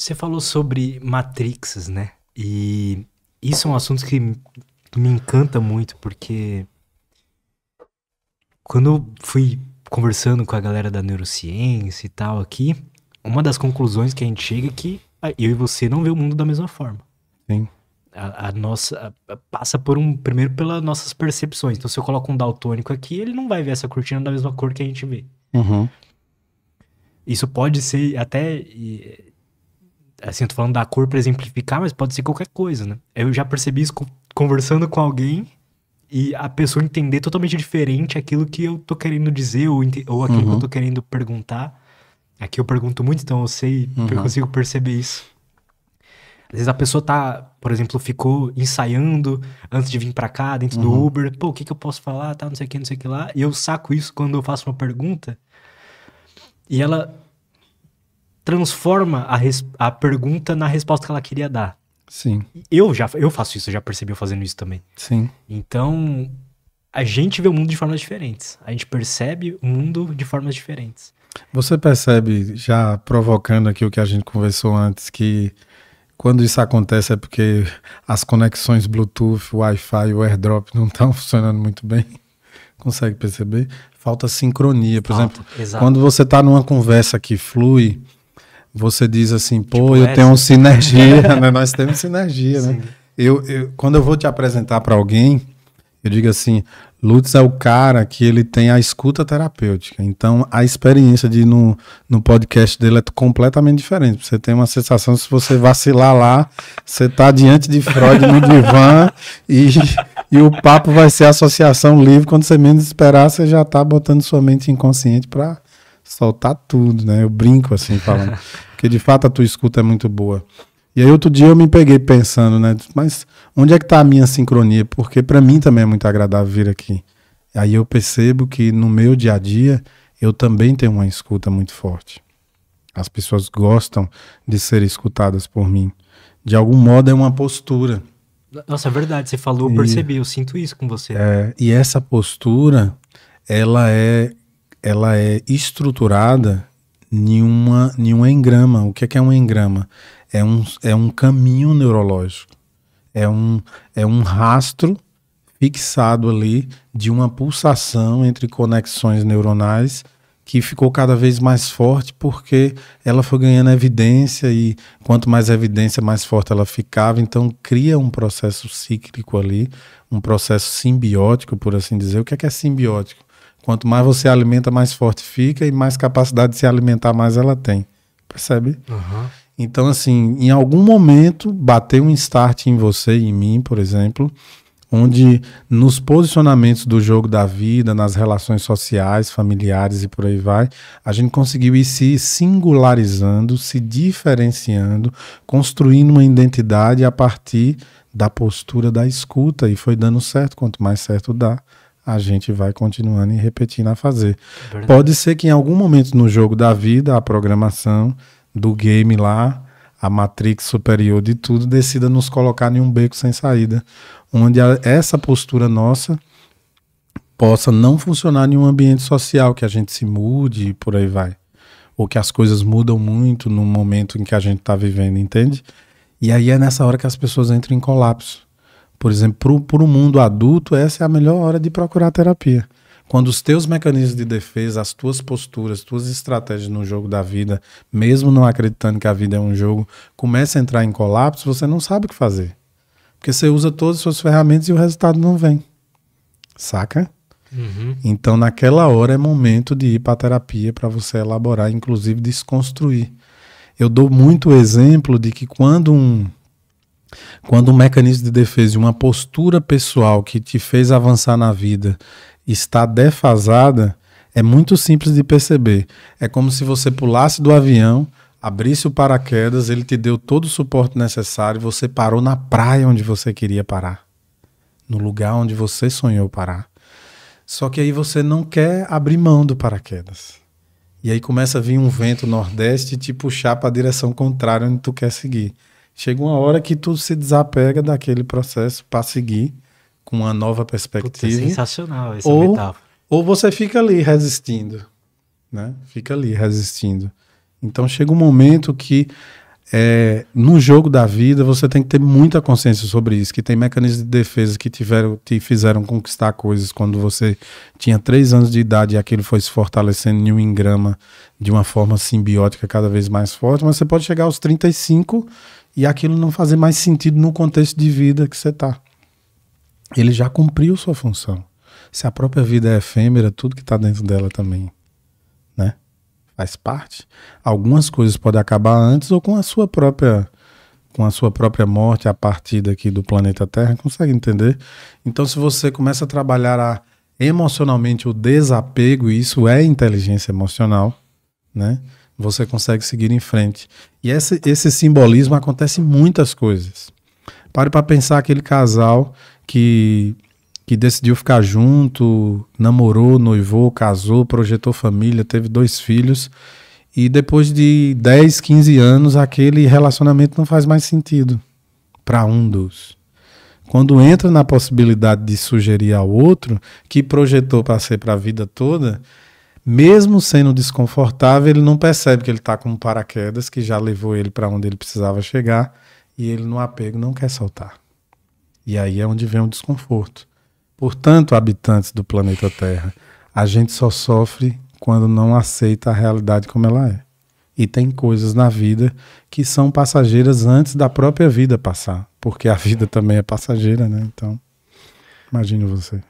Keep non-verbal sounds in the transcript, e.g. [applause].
Você falou sobre Matrix, né? E isso é um assunto que me encanta muito, porque quando eu fui conversando com a galera da neurociência e tal aqui, uma das conclusões que a gente chega é que eu e você não vê o mundo da mesma forma. Sim. A, a nossa a, passa por um primeiro pelas nossas percepções. Então se eu coloco um daltônico aqui, ele não vai ver essa cortina da mesma cor que a gente vê. Uhum. Isso pode ser até Assim, eu tô falando da cor para exemplificar, mas pode ser qualquer coisa, né? Eu já percebi isso conversando com alguém e a pessoa entender totalmente diferente aquilo que eu tô querendo dizer ou, ou aquilo uhum. que eu uhum. tô querendo perguntar. Aqui eu pergunto muito, então eu sei, uhum. eu consigo perceber isso. Às vezes a pessoa tá, por exemplo, ficou ensaiando antes de vir para cá, dentro uhum. do Uber, pô, o que que eu posso falar, tá, não sei o que, não sei o que lá. E eu saco isso quando eu faço uma pergunta. E ela transforma a, res, a pergunta na resposta que ela queria dar. Sim. Eu já eu faço isso, eu já percebi eu fazendo isso também. Sim. Então, a gente vê o mundo de formas diferentes. A gente percebe o mundo de formas diferentes. Você percebe, já provocando aqui o que a gente conversou antes, que quando isso acontece é porque as conexões Bluetooth, Wi-Fi, o airdrop não estão [laughs] funcionando muito bem. Consegue perceber? Falta sincronia. Por Falta, exemplo, exato. quando você está numa conversa que flui você diz assim, pô, tipo eu essa. tenho sinergia, [laughs] [laughs] né? nós temos sinergia, né? Sim. né? Eu, eu, quando eu vou te apresentar para alguém, eu digo assim, Lutz é o cara que ele tem a escuta terapêutica. Então, a experiência de ir no, no podcast dele é completamente diferente. Você tem uma sensação, se você vacilar lá, você tá diante de Freud no divã [laughs] e, e o papo vai ser associação livre. Quando você menos esperar, você já tá botando sua mente inconsciente para soltar tudo, né? Eu brinco assim, falando. Porque de fato a tua escuta é muito boa. E aí outro dia eu me peguei pensando, né? Mas onde é que está a minha sincronia? Porque para mim também é muito agradável vir aqui. Aí eu percebo que no meu dia a dia eu também tenho uma escuta muito forte. As pessoas gostam de ser escutadas por mim. De algum modo é uma postura. Nossa, é verdade, você falou, eu percebi, eu sinto isso com você. É, e essa postura, ela é ela é estruturada nenhuma, nenhum engrama. O que é, que é um engrama? É um, é um caminho neurológico, é um, é um rastro fixado ali de uma pulsação entre conexões neuronais que ficou cada vez mais forte porque ela foi ganhando evidência e quanto mais evidência, mais forte ela ficava. Então cria um processo cíclico ali, um processo simbiótico, por assim dizer. O que é, que é simbiótico? Quanto mais você alimenta, mais forte fica e mais capacidade de se alimentar mais ela tem. Percebe? Uhum. Então, assim, em algum momento bateu um start em você e em mim, por exemplo, onde nos posicionamentos do jogo da vida, nas relações sociais, familiares e por aí vai, a gente conseguiu ir se singularizando, se diferenciando, construindo uma identidade a partir da postura da escuta e foi dando certo, quanto mais certo dá, a gente vai continuando e repetindo a fazer. Verdade. Pode ser que em algum momento no jogo da vida, a programação do game lá, a matrix superior de tudo, decida nos colocar em um beco sem saída, onde a, essa postura nossa possa não funcionar em um ambiente social, que a gente se mude e por aí vai. Ou que as coisas mudam muito no momento em que a gente está vivendo, entende? E aí é nessa hora que as pessoas entram em colapso. Por exemplo, para o mundo adulto, essa é a melhor hora de procurar terapia. Quando os teus mecanismos de defesa, as tuas posturas, as tuas estratégias no jogo da vida, mesmo não acreditando que a vida é um jogo, começa a entrar em colapso, você não sabe o que fazer. Porque você usa todas as suas ferramentas e o resultado não vem. Saca? Uhum. Então, naquela hora é momento de ir para a terapia para você elaborar, inclusive desconstruir. Eu dou muito exemplo de que quando um, quando um mecanismo de defesa e uma postura pessoal que te fez avançar na vida está defasada, é muito simples de perceber. É como se você pulasse do avião, abrisse o paraquedas, ele te deu todo o suporte necessário, você parou na praia onde você queria parar, no lugar onde você sonhou parar. Só que aí você não quer abrir mão do paraquedas. E aí começa a vir um vento nordeste e te puxar para a direção contrária onde tu quer seguir chega uma hora que tu se desapega daquele processo para seguir com uma nova perspectiva. Puta, é sensacional esse ou, metáfora. Ou você fica ali resistindo, né? Fica ali resistindo. Então chega um momento que é, no jogo da vida você tem que ter muita consciência sobre isso, que tem mecanismos de defesa que tiveram, te fizeram conquistar coisas quando você tinha três anos de idade e aquilo foi se fortalecendo em um engrama de uma forma simbiótica cada vez mais forte, mas você pode chegar aos 35 e e aquilo não fazer mais sentido no contexto de vida que você está. Ele já cumpriu sua função. Se a própria vida é efêmera, tudo que está dentro dela também, né? Faz parte. Algumas coisas podem acabar antes ou com a sua própria com a sua própria morte a partir daqui do planeta Terra, consegue entender? Então se você começa a trabalhar a, emocionalmente o desapego, e isso é inteligência emocional, né? você consegue seguir em frente. E esse, esse simbolismo acontece em muitas coisas. Pare para pensar aquele casal que, que decidiu ficar junto, namorou, noivou, casou, projetou família, teve dois filhos. E depois de 10, 15 anos, aquele relacionamento não faz mais sentido para um dos. Quando entra na possibilidade de sugerir ao outro, que projetou para ser para a vida toda, mesmo sendo desconfortável, ele não percebe que ele está com um paraquedas que já levou ele para onde ele precisava chegar e ele, no apego, não quer soltar. E aí é onde vem o desconforto. Portanto, habitantes do planeta Terra, a gente só sofre quando não aceita a realidade como ela é. E tem coisas na vida que são passageiras antes da própria vida passar, porque a vida também é passageira, né? Então, imagine você.